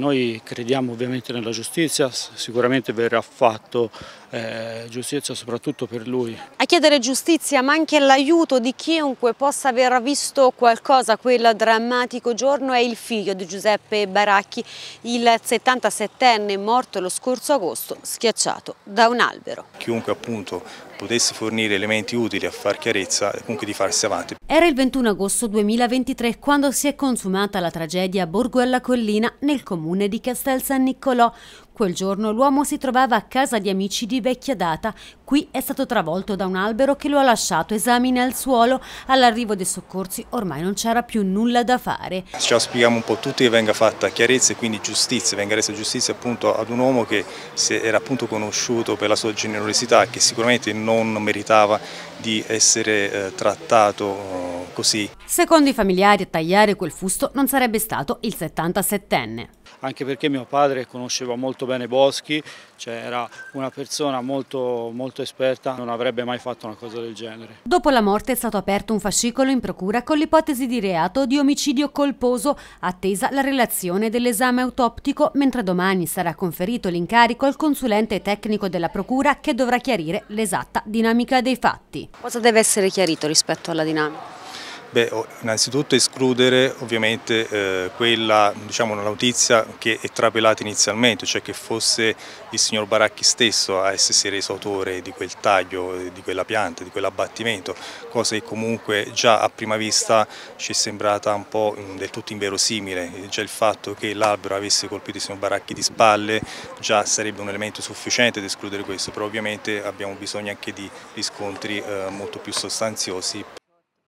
Noi crediamo ovviamente nella giustizia, sicuramente verrà fatto eh, giustizia soprattutto per lui. A chiedere giustizia ma anche l'aiuto di chiunque possa aver visto qualcosa quel drammatico giorno è il figlio di Giuseppe Baracchi, il 77enne morto lo scorso agosto schiacciato da un albero. Chiunque appunto potesse fornire elementi utili a far chiarezza e comunque di farsi avanti. Era il 21 agosto 2023 quando si è consumata la tragedia a Borgo alla Collina nel comune di Castel San Niccolò, Quel giorno l'uomo si trovava a casa di amici di vecchia data. Qui è stato travolto da un albero che lo ha lasciato esamine al suolo. All'arrivo dei soccorsi ormai non c'era più nulla da fare. Ci auspichiamo un po' tutti che venga fatta chiarezza e quindi giustizia, venga resa giustizia appunto ad un uomo che era appunto conosciuto per la sua generosità che sicuramente non meritava di essere eh, trattato eh, così. Secondo i familiari a tagliare quel fusto non sarebbe stato il 77enne anche perché mio padre conosceva molto bene Boschi, cioè era una persona molto, molto esperta, non avrebbe mai fatto una cosa del genere. Dopo la morte è stato aperto un fascicolo in procura con l'ipotesi di reato di omicidio colposo, attesa la relazione dell'esame autoptico, mentre domani sarà conferito l'incarico al consulente tecnico della procura che dovrà chiarire l'esatta dinamica dei fatti. Cosa deve essere chiarito rispetto alla dinamica? Beh, innanzitutto escludere ovviamente eh, quella diciamo, notizia che è trapelata inizialmente, cioè che fosse il signor Baracchi stesso a essersi reso autore di quel taglio, eh, di quella pianta, di quell'abbattimento, cosa che comunque già a prima vista ci è sembrata un po' mm, del tutto inverosimile, già cioè, il fatto che l'albero avesse colpito il signor Baracchi di spalle già sarebbe un elemento sufficiente ad escludere questo, però ovviamente abbiamo bisogno anche di riscontri eh, molto più sostanziosi